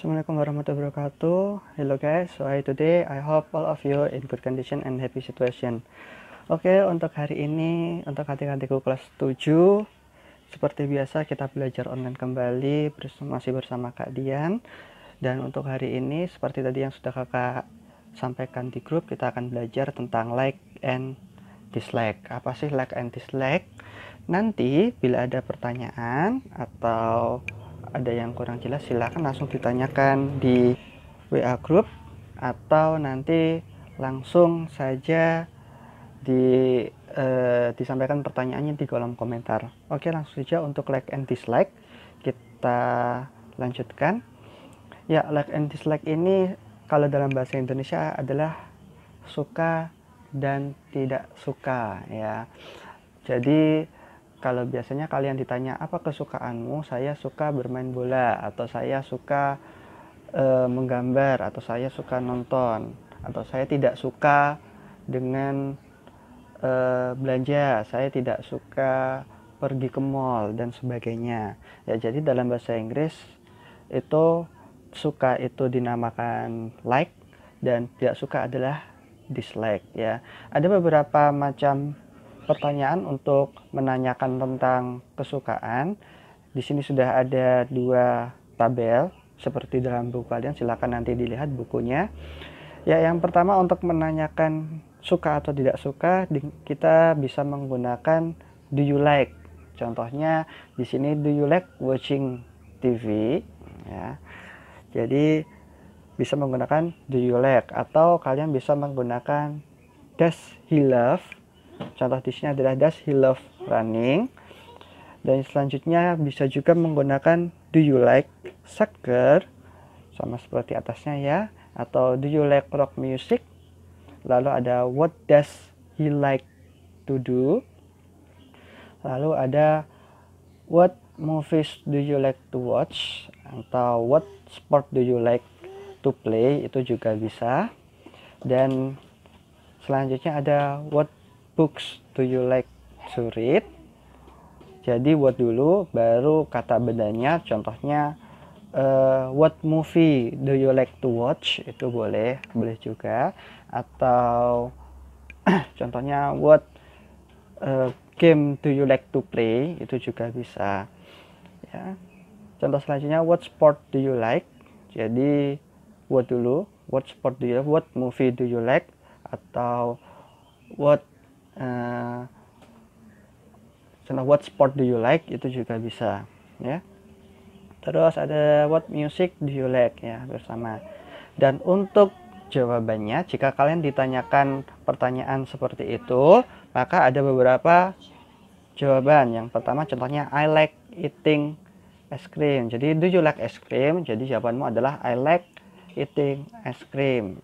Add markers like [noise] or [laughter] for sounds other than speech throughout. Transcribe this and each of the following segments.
Assalamualaikum warahmatullahi wabarakatuh. Hello guys, so I today I hope all of you in good condition and happy situation. Oke, okay, untuk hari ini untuk adik-adikku kelas 7 seperti biasa kita belajar online kembali bersama, masih bersama Kak Dian. Dan untuk hari ini seperti tadi yang sudah Kakak sampaikan di grup, kita akan belajar tentang like and dislike. Apa sih like and dislike? Nanti bila ada pertanyaan atau ada yang kurang jelas silahkan langsung ditanyakan di WA group atau nanti langsung saja di e, disampaikan pertanyaannya di kolom komentar. Oke, langsung saja untuk like and dislike kita lanjutkan. Ya, like and dislike ini kalau dalam bahasa Indonesia adalah suka dan tidak suka ya. Jadi kalau biasanya kalian ditanya apa kesukaanmu, saya suka bermain bola atau saya suka e, menggambar atau saya suka nonton atau saya tidak suka dengan e, belanja, saya tidak suka pergi ke mall dan sebagainya. Ya jadi dalam bahasa Inggris itu suka itu dinamakan like dan tidak suka adalah dislike ya. Ada beberapa macam pertanyaan untuk menanyakan tentang kesukaan. Di sini sudah ada dua tabel seperti dalam buku kalian. Silakan nanti dilihat bukunya. Ya, yang pertama untuk menanyakan suka atau tidak suka, kita bisa menggunakan do you like. Contohnya di sini do you like watching TV ya. Jadi bisa menggunakan do you like atau kalian bisa menggunakan does he love Contoh di sini adalah does he love running? Dan selanjutnya bisa juga menggunakan do you like soccer? Sama seperti atasnya ya. Atau do you like rock music? Lalu ada what does he like to do? Lalu ada what movies do you like to watch? Atau what sport do you like to play? Itu juga bisa. Dan selanjutnya ada what books do you like to read? Jadi buat dulu, baru kata bedanya. Contohnya, uh, what movie do you like to watch? Itu boleh, boleh juga. Atau [clears throat] contohnya, what uh, game do you like to play? Itu juga bisa. Ya. Contoh selanjutnya, what sport do you like? Jadi buat dulu, what sport do you like? What movie do you like? Atau what uh, what sport do you like itu juga bisa ya terus ada what music do you like ya bersama dan untuk jawabannya jika kalian ditanyakan pertanyaan seperti itu maka ada beberapa jawaban yang pertama contohnya I like eating es krim jadi do you like es krim jadi jawabanmu adalah I like eating es krim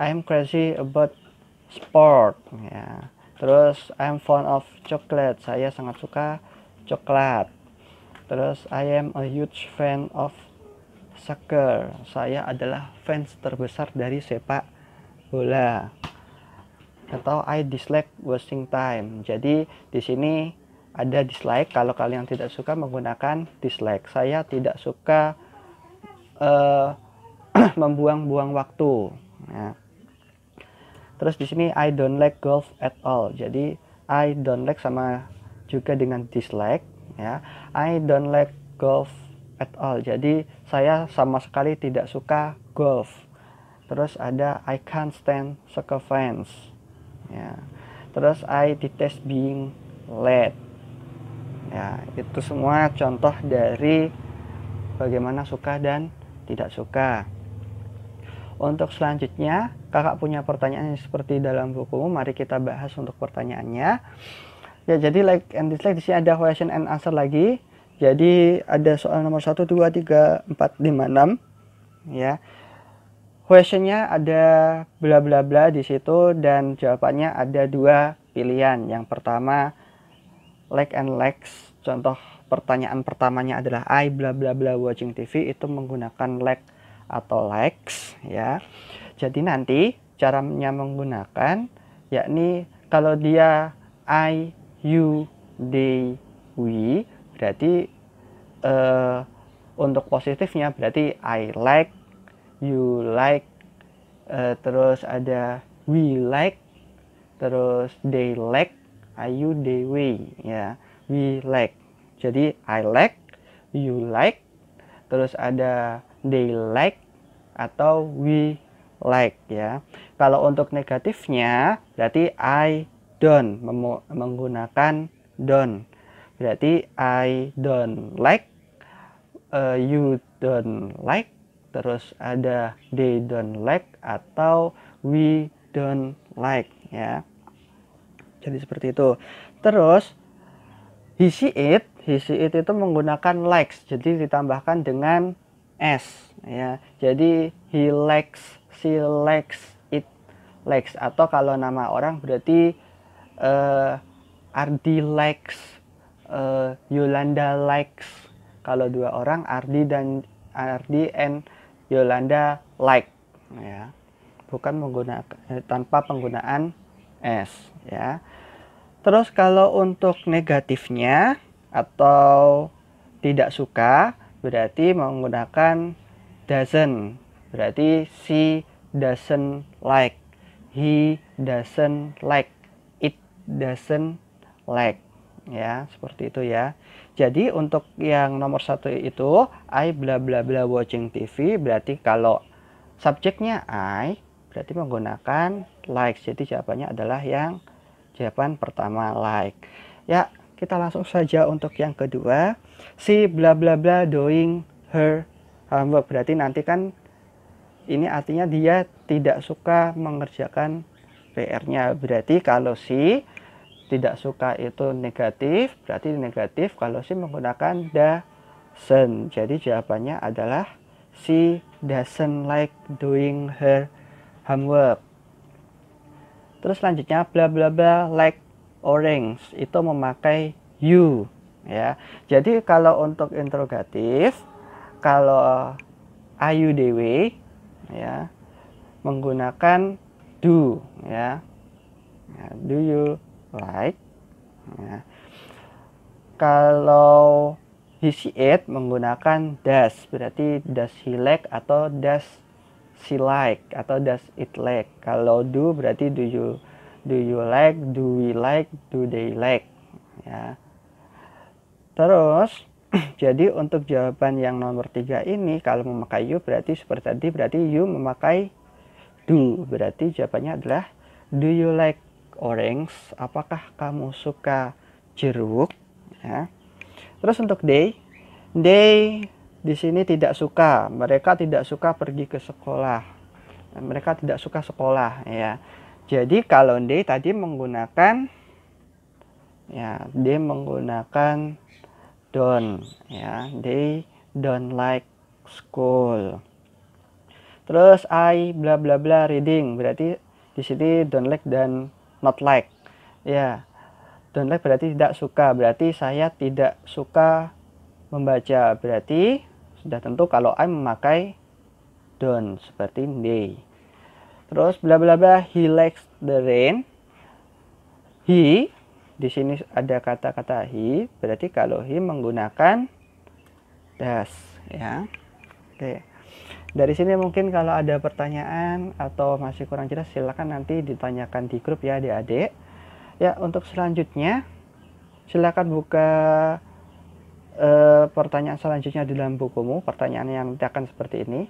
I'm crazy about sport ya terus I'm fond of chocolate saya sangat suka coklat terus I am a huge fan of soccer saya adalah fans terbesar dari sepak bola atau I dislike wasting time jadi di sini ada dislike kalau kalian tidak suka menggunakan dislike saya tidak suka uh, [clears throat] membuang-buang waktu ya. Terus di sini I don't like golf at all. Jadi I don't like sama juga dengan dislike ya. I don't like golf at all. Jadi saya sama sekali tidak suka golf. Terus ada I can't stand soccer fans. Ya. Terus I detest being late. Ya, itu semua contoh dari bagaimana suka dan tidak suka. Untuk selanjutnya kakak punya pertanyaan yang seperti dalam buku, mari kita bahas untuk pertanyaannya. Ya, jadi like and dislike di sini ada question and answer lagi. Jadi ada soal nomor 1, 2, 3, 4, 5, 6. Ya. Questionnya ada bla bla bla di situ dan jawabannya ada dua pilihan. Yang pertama like and likes. Contoh pertanyaan pertamanya adalah I bla bla bla watching TV itu menggunakan like atau likes ya. Jadi nanti caranya menggunakan yakni kalau dia I, you, they, we berarti uh, untuk positifnya berarti I like, you like, uh, terus ada we like, terus they like, I you they we ya we like. Jadi I like, you like, terus ada they like atau we like ya. Kalau untuk negatifnya berarti I don't menggunakan don't. Berarti I don't like, uh, you don't like, terus ada they don't like atau we don't like ya. Jadi seperti itu. Terus he see it, he see it itu menggunakan likes. Jadi ditambahkan dengan s ya. Jadi he likes si Lex it Lex atau kalau nama orang berarti uh, Ardi Lex, uh, Yolanda Lex. Kalau dua orang Ardi dan Ardi and Yolanda like ya. Bukan menggunakan eh, tanpa penggunaan s ya. Terus kalau untuk negatifnya atau tidak suka berarti menggunakan doesn't. Berarti si doesn't like he doesn't like it doesn't like ya seperti itu ya jadi untuk yang nomor satu itu I bla bla bla watching TV berarti kalau subjeknya I berarti menggunakan like jadi jawabannya adalah yang jawaban pertama like ya kita langsung saja untuk yang kedua si bla bla bla doing her homework berarti nanti kan ini artinya dia tidak suka mengerjakan PR-nya. Berarti kalau si tidak suka itu negatif, berarti negatif kalau si menggunakan doesn't. Jadi jawabannya adalah she doesn't like doing her homework. Terus selanjutnya bla bla bla like orange itu memakai you ya. Jadi kalau untuk interrogatif kalau are ayu dewe ya menggunakan do ya. ya do you like ya. kalau he she it menggunakan does berarti does he like atau does she like atau does it like kalau do berarti do you do you like do we like do they like ya terus jadi untuk jawaban yang nomor tiga ini kalau memakai you berarti seperti tadi berarti you memakai do. Berarti jawabannya adalah do you like orange? Apakah kamu suka jeruk? Ya. Terus untuk day, day di sini tidak suka. Mereka tidak suka pergi ke sekolah. Mereka tidak suka sekolah ya. Jadi kalau day tadi menggunakan ya, dia menggunakan don't ya they don't like school terus I bla bla bla reading berarti di sini don't like dan not like ya don't like berarti tidak suka berarti saya tidak suka membaca berarti sudah tentu kalau I memakai don't seperti they terus bla bla bla he likes the rain he di sini ada kata-kata hi berarti kalau hi menggunakan das ya oke dari sini mungkin kalau ada pertanyaan atau masih kurang jelas silakan nanti ditanyakan di grup ya adik-adik ya untuk selanjutnya silakan buka eh, pertanyaan selanjutnya di dalam bukumu pertanyaan yang akan seperti ini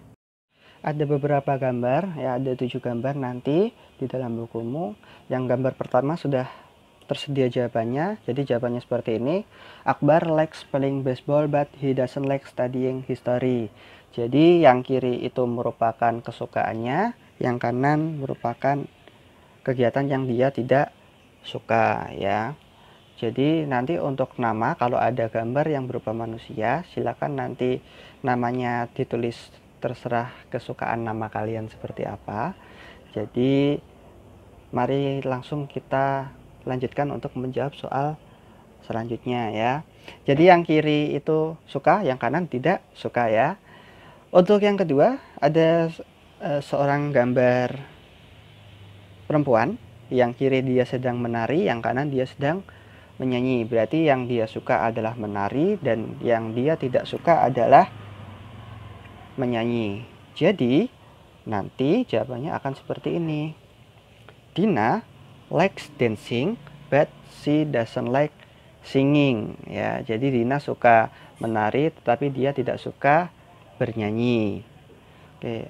ada beberapa gambar ya ada tujuh gambar nanti di dalam bukumu yang gambar pertama sudah tersedia jawabannya. Jadi jawabannya seperti ini. Akbar likes playing baseball but he doesn't like studying history. Jadi yang kiri itu merupakan kesukaannya, yang kanan merupakan kegiatan yang dia tidak suka ya. Jadi nanti untuk nama kalau ada gambar yang berupa manusia, silakan nanti namanya ditulis terserah kesukaan nama kalian seperti apa. Jadi mari langsung kita lanjutkan untuk menjawab soal selanjutnya ya. Jadi yang kiri itu suka, yang kanan tidak suka ya. Untuk yang kedua ada eh, seorang gambar perempuan, yang kiri dia sedang menari, yang kanan dia sedang menyanyi. Berarti yang dia suka adalah menari dan yang dia tidak suka adalah menyanyi. Jadi nanti jawabannya akan seperti ini. Dina likes dancing but she doesn't like singing ya. Jadi Dina suka menari tetapi dia tidak suka bernyanyi. Oke.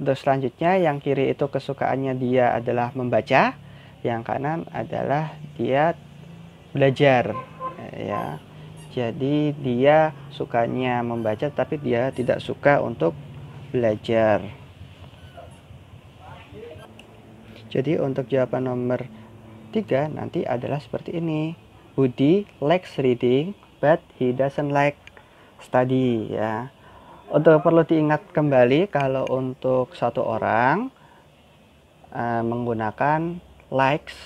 Untuk selanjutnya yang kiri itu kesukaannya dia adalah membaca, yang kanan adalah dia belajar ya. Jadi dia sukanya membaca tapi dia tidak suka untuk belajar. Jadi untuk jawaban nomor Tiga, nanti adalah seperti ini. Budi likes reading, but he doesn't like study ya. Untuk perlu diingat kembali kalau untuk satu orang uh, menggunakan likes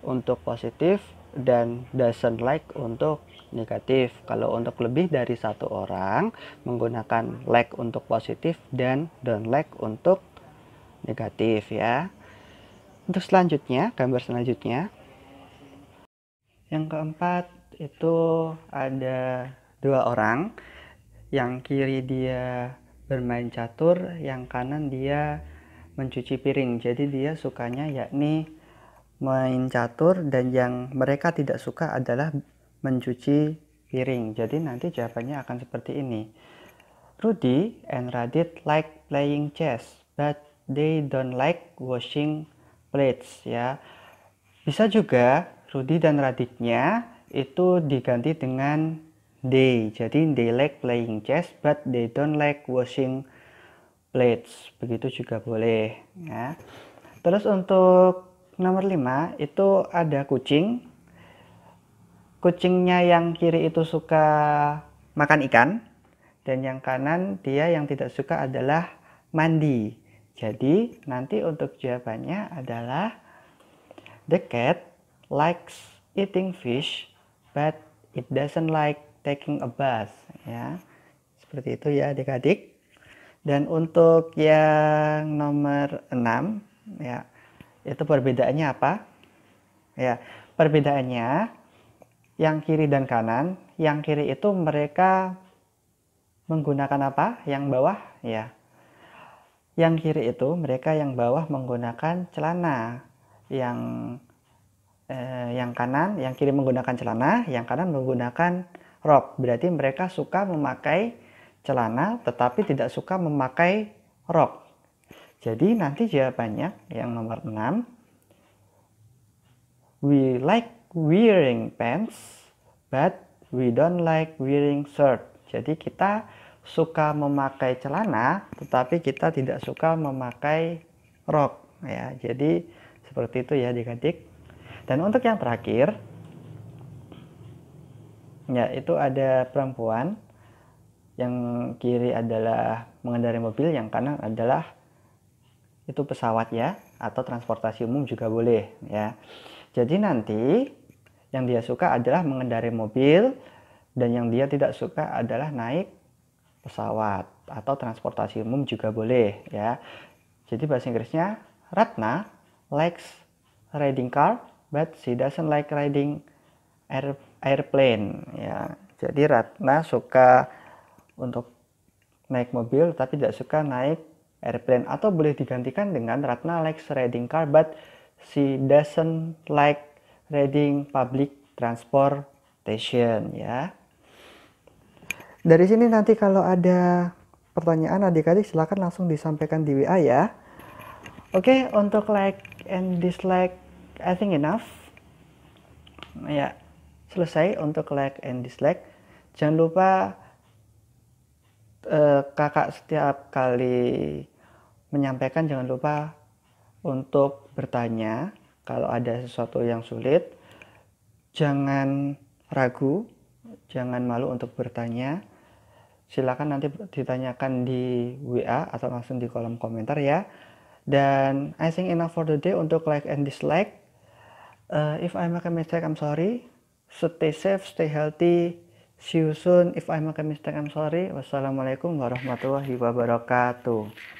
untuk positif dan doesn't like untuk negatif. Kalau untuk lebih dari satu orang menggunakan like untuk positif dan don't like untuk negatif ya. Untuk selanjutnya, gambar selanjutnya. Yang keempat itu ada dua orang. Yang kiri dia bermain catur, yang kanan dia mencuci piring. Jadi dia sukanya yakni main catur dan yang mereka tidak suka adalah mencuci piring. Jadi nanti jawabannya akan seperti ini. Rudy and Radit like playing chess, but they don't like washing plates ya. Bisa juga Rudy dan Raditnya itu diganti dengan they. Jadi they like playing chess but they don't like washing plates. Begitu juga boleh ya. Terus untuk nomor 5 itu ada kucing. Kucingnya yang kiri itu suka makan ikan dan yang kanan dia yang tidak suka adalah mandi. Jadi nanti untuk jawabannya adalah the cat likes eating fish but it doesn't like taking a bus ya. Seperti itu ya Adik-adik. Dan untuk yang nomor 6 ya itu perbedaannya apa? Ya, perbedaannya yang kiri dan kanan, yang kiri itu mereka menggunakan apa? Yang bawah ya yang kiri itu mereka yang bawah menggunakan celana, yang eh, yang kanan, yang kiri menggunakan celana, yang kanan menggunakan rok. Berarti mereka suka memakai celana tetapi tidak suka memakai rok. Jadi nanti jawabannya yang nomor 6 We like wearing pants but we don't like wearing shirt. Jadi kita suka memakai celana tetapi kita tidak suka memakai rok ya jadi seperti itu ya adik-adik dan untuk yang terakhir ya itu ada perempuan yang kiri adalah mengendarai mobil yang kanan adalah itu pesawat ya atau transportasi umum juga boleh ya jadi nanti yang dia suka adalah mengendarai mobil dan yang dia tidak suka adalah naik pesawat atau transportasi umum juga boleh ya. Jadi bahasa Inggrisnya Ratna likes riding car but she doesn't like riding air, airplane ya. Jadi Ratna suka untuk naik mobil tapi tidak suka naik airplane atau boleh digantikan dengan Ratna likes riding car but she doesn't like riding public transportation ya. Dari sini nanti kalau ada pertanyaan adik-adik silahkan langsung disampaikan di WA ya. Oke, okay, untuk like and dislike I think enough. Ya, selesai untuk like and dislike. Jangan lupa eh, kakak setiap kali menyampaikan jangan lupa untuk bertanya kalau ada sesuatu yang sulit. Jangan ragu, jangan malu untuk bertanya silakan nanti ditanyakan di WA atau langsung di kolom komentar ya. Dan I think enough for the day untuk like and dislike. Uh, if I make a mistake, I'm sorry. Stay safe, stay healthy. See you soon. If I make a mistake, I'm sorry. Wassalamualaikum warahmatullahi wabarakatuh.